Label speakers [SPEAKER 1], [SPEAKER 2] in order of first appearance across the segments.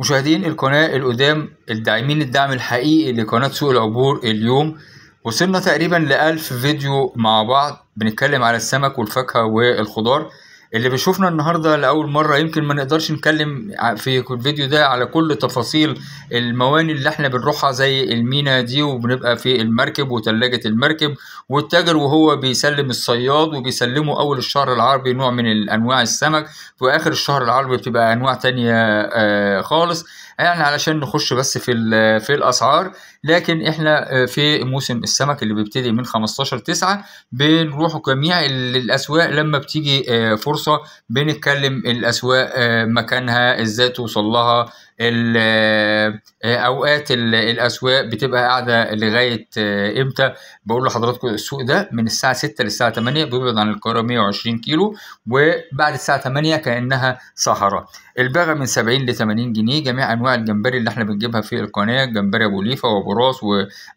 [SPEAKER 1] مشاهدين القناة القدام الداعمين الدعم الحقيقي لقناة سوق العبور اليوم وصلنا تقريبا لألف فيديو مع بعض بنتكلم على السمك والفاكهة والخضار اللي بيشوفنا النهارده لاول مره يمكن ما نقدرش نتكلم في الفيديو ده على كل تفاصيل المواني اللي احنا بنروحها زي المينا دي وبنبقى في المركب وثلاجه المركب والتاجر وهو بيسلم الصياد وبيسلمه اول الشهر العربي نوع من انواع السمك واخر الشهر العربي بتبقى انواع تانية آه، خالص يعني علشان نخش بس في في الاسعار لكن احنا آه، في موسم السمك اللي بيبتدي من 15 9 بنروح جميع الاسواق لما بتيجي آه، فرصه البورصه بنتكلم الاسواق آه، مكانها ازاي توصل لها آه، آه، اوقات الاسواق بتبقى قاعده لغايه آه، امتى بقول لحضراتكم السوق ده من الساعه 6 للساعه 8 بيبعد عن القاهره 120 كيلو وبعد الساعه 8 كانها صحراء البغا من 70 ل 80 جنيه جميع انواع الجمبري اللي احنا بنجيبها في القناه جمبري ابو ليفه وابو راس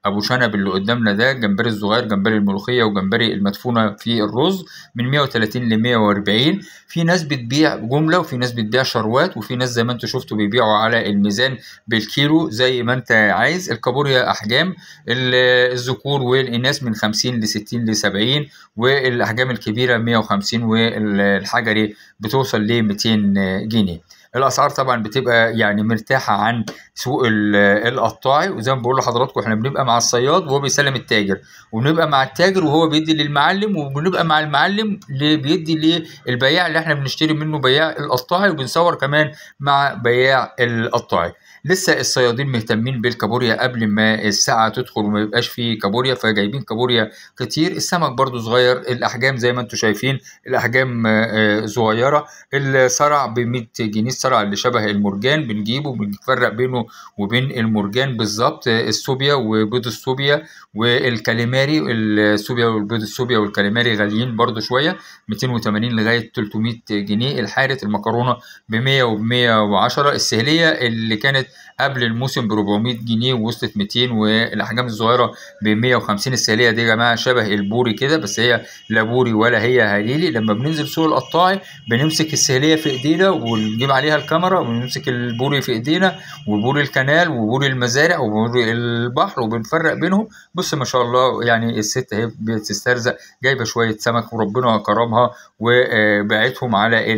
[SPEAKER 1] وابو شنب اللي قدامنا ده جمبري الصغير جمبري الملوخيه وجمبري المدفونه في الرز من 130 ل 140 في ناس بتبيع جمله وفي ناس بتبيع شروات وفي ناس زي ما انتم شفتوا بيبيعوا على على الميزان بالكيلو زي ما انت عايز الكابوريا احجام الذكور والاناث من 50 ل 60 ل 70 والاحجام الكبيره 150 والحجري بتوصل ل 200 جنيه الاسعار طبعا بتبقى يعني مرتاحه عن سوق القطاعي وزي ما بقول لحضراتكم احنا بنبقى مع الصياد وهو بيسلم التاجر وبنبقى مع التاجر وهو بيدي للمعلم وبنبقى مع المعلم اللي بيدي للبياع اللي احنا بنشتري منه بياع القطاعي وبنصور كمان مع بياع القطاعي لسه الصيادين مهتمين بالكابوريا قبل ما الساعه تدخل وما يبقاش فيه كابوريا فجايبين كابوريا كتير السمك برضو صغير الاحجام زي ما انتم شايفين الاحجام آه، آه، صغيره الصرع ب 100 جنيه الصرع اللي شبه المرجان بنجيبه بنفرق بينه وبين المرجان بالظبط السوبيا وبيض السوبيا والكاليماري السوبيا والبيض السوبيا والكاليماري غاليين برضو شويه 280 لغايه 300 جنيه الحارة المكرونه ب 100 و 110 السهليه اللي كانت قبل الموسم ب 400 جنيه ووصلت 200 والاحجام الصغيره ب 150 الساليه دي يا جماعه شبه البوري كده بس هي لا بوري ولا هي هليلي لما بننزل سوق القطاعي بنمسك الساليه في ايدينا ونجيب عليها الكاميرا ونمسك البوري في ايدينا وبوري الكنال وبوري المزارع وبوري البحر وبنفرق بينهم بص ما شاء الله يعني الست اهي بتسترزق جايبه شويه سمك وربنا كرمها وباعتهم على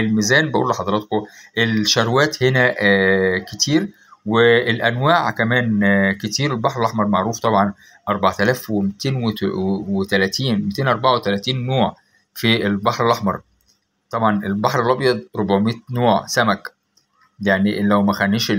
[SPEAKER 1] الميزان بقول لحضراتكم الشروات هنا آه، كتير كتير والانواع كمان كتير البحر الاحمر معروف طبعا 4230 234 نوع في البحر الاحمر طبعا البحر الابيض 400 نوع سمك يعني لو ما خانيش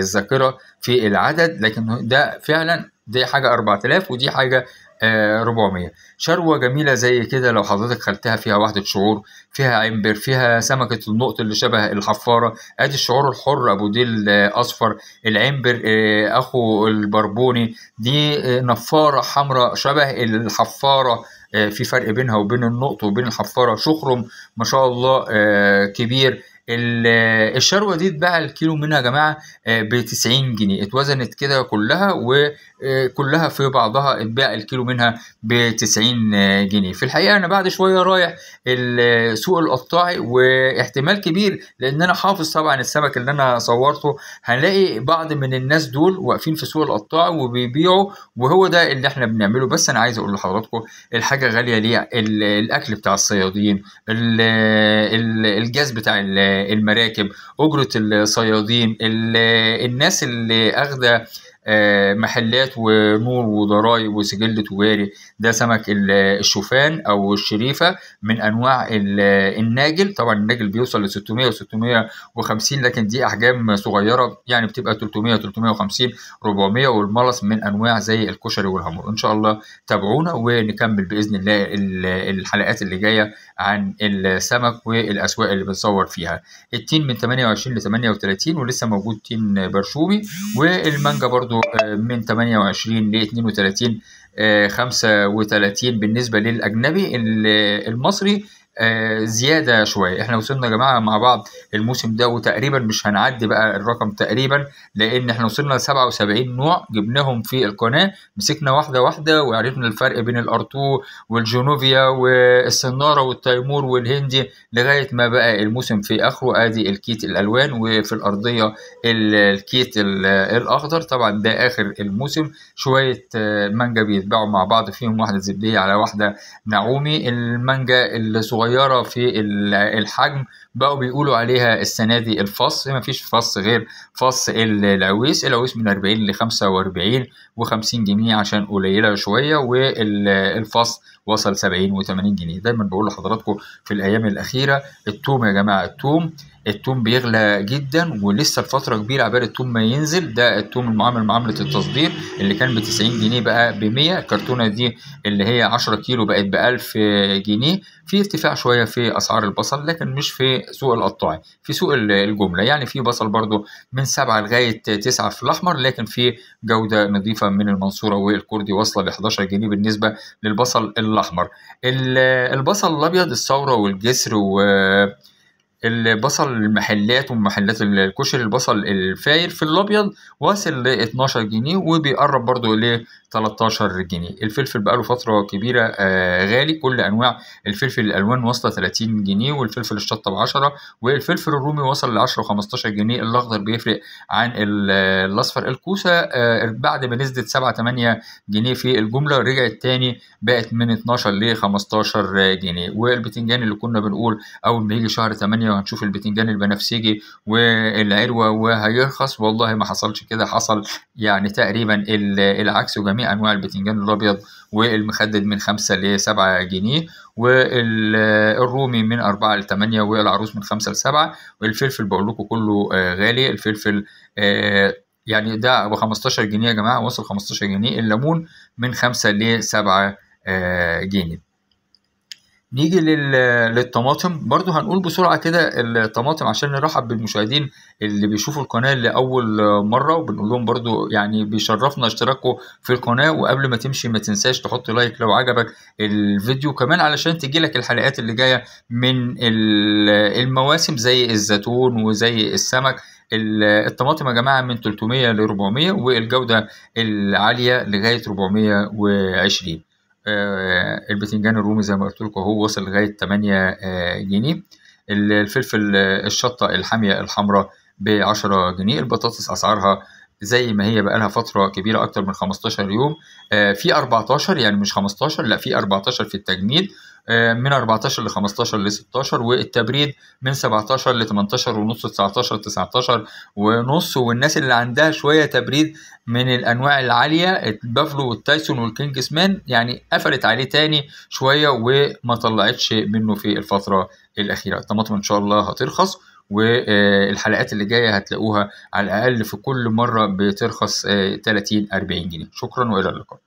[SPEAKER 1] الذاكره في العدد لكن ده فعلا دي حاجه 4000 ودي حاجه 400 شروه جميله زي كده لو حضرتك خلتها فيها وحده شعور فيها عنبر فيها سمكه النقط اللي شبه الحفاره ادي الشعور الحر ابو ديل اصفر العنبر آه، اخو البربوني دي آه، نفاره حمراء شبه الحفاره آه، في فرق بينها وبين النقط وبين الحفاره شخرم ما شاء الله كبير الشروه دي اتباع الكيلو منها يا جماعه آه، ب 90 جنيه اتوزنت كده كلها وكلها آه، في بعضها اتباع الكيلو منها ب 90 آه، جنيه في الحقيقه انا بعد شويه رايح السوق القطاعي واحتمال كبير لان انا حافظ طبعا السمك اللي انا صورته هنلاقي بعض من الناس دول واقفين في سوق القطاعي وبيبيعوا وهو ده اللي احنا بنعمله بس انا عايز اقول لحضراتكم الحاجه غاليه ليه الاكل بتاع الصيادين الجاز بتاع المراكب اجره الصيادين الناس اللي اخذه آه، محلات ونور وضرايب وسجل تجاري ده سمك الشوفان او الشريفه من انواع الناجل طبعا الناجل بيوصل ل 600 و 650 لكن دي احجام صغيره يعني بتبقى 300 350 400 والملص من انواع زي الكشري والهامور ان شاء الله تابعونا ونكمل باذن الله الحلقات اللي جايه عن السمك والاسواق اللي بنصور فيها التين من 28 ل 38 ولسه موجود تين برشومي والمانجا برضو برضو آه، من 28 ل 32 35 آه، بالنسبه للاجنبي المصري آه، زياده شويه احنا وصلنا يا جماعه مع بعض الموسم ده وتقريبا مش هنعدي بقى الرقم تقريبا لان احنا وصلنا ل 77 نوع جبناهم في القناه مسكنا واحده واحده وعرفنا الفرق بين الارتو والجنوفيا والسناره والتيمور والهندي لغايه ما بقى الموسم في اخره ادي الكيت الالوان وفي الارضيه الكيت الاخضر طبعا ده اخر الموسم شويه آه، مانجا بيتباعوا مع بعض فيهم واحده زبديه على واحده نعومي المانجا الصغيره صغيره في الحجم بقوا بيقولوا عليها السنه دي الفص ما فيش فص غير فص العويس العويس من 40 ل 45 وخمسين جنيه عشان قليله شويه والفص وصل 70 و80 جنيه دايما بقول لحضراتكم في الايام الاخيره التوم يا جماعه التوم التوم بيغلى جدا ولسه لفتره كبيره عبال التوم ما ينزل ده التوم المعامل معامله التصدير اللي كان ب 90 جنيه بقى ب 100 الكرتونه دي اللي هي 10 كيلو بقت ب 1000 جنيه في ارتفاع شويه في اسعار البصل لكن مش في سوق القطاعي في سوق الجمله يعني في بصل برده من 7 لغايه 9 في الاحمر لكن في جوده نظيفه مختلفه من المنصورة والكردي واصلة ل 11 جنيه بالنسبة للبصل الأحمر البصل الأبيض الثورة والجسر و البصل المحلات ومحلات الكشري البصل الفاير في الابيض واصل ل 12 جنيه وبيقرب برضو ل 13 جنيه الفلفل بقاله فتره كبيره آه غالي كل انواع الفلفل الالوان واصله 30 جنيه والفلفل الشطه ب 10 والفلفل الرومي وصل ل 10 و15 جنيه الاخضر بيفرق عن الاصفر الكوسه آه بعد ما نزلت 7 8 جنيه في الجمله رجعت تاني بقت من 12 ل 15 جنيه والبتنجان اللي كنا بنقول اول ما يجي شهر 8 وهنشوف البتنجان البنفسجي والعروه وهيرخص والله ما حصلش كده حصل يعني تقريبا العكس وجميع انواع البتنجان الابيض والمخدد من 5 ل 7 جنيه والرومي من 4 ل 8 والعروس من 5 ل 7 والفلفل بقول لكم كله آه، غالي الفلفل آه، يعني ده ب 15 جنيه يا جماعه وصل 15 جنيه الليمون من 5 ل 7 جنيه نيجي للطماطم برضو هنقول بسرعة كده الطماطم عشان نرحب بالمشاهدين اللي بيشوفوا القناة لأول مرة وبنقول لهم برضو يعني بيشرفنا اشتراككم في القناة وقبل ما تمشي ما تنساش تحط لايك لو عجبك الفيديو كمان علشان تجيلك الحلقات اللي جاية من المواسم زي الزيتون وزي السمك الطماطم يا جماعه من 300 ل 400 والجوده العاليه لغايه 420 آه، البتنجان الرومي زي ما قلت لكم اهو وصل لغايه 8 آه، جنيه الفلفل آه، الشطه الحاميه الحمراء ب 10 جنيه البطاطس اسعارها زي ما هي بقالها فتره كبيره اكتر من 15 يوم في 14 يعني مش 15 لا في 14 في التجميد آه، من 14 ل 15 ل 16 والتبريد من 17 ل 18 ونص 19 19 ونص والناس اللي عندها شويه تبريد من الانواع العاليه البافلو والتايسون والكينج سمان يعني قفلت عليه تاني شويه وما طلعتش منه في الفتره الاخيره الطماطم ان شاء الله هترخص والحلقات اللي جايه هتلاقوها على الاقل في كل مره بترخص 30 آه، 40 جنيه شكرا والى اللقاء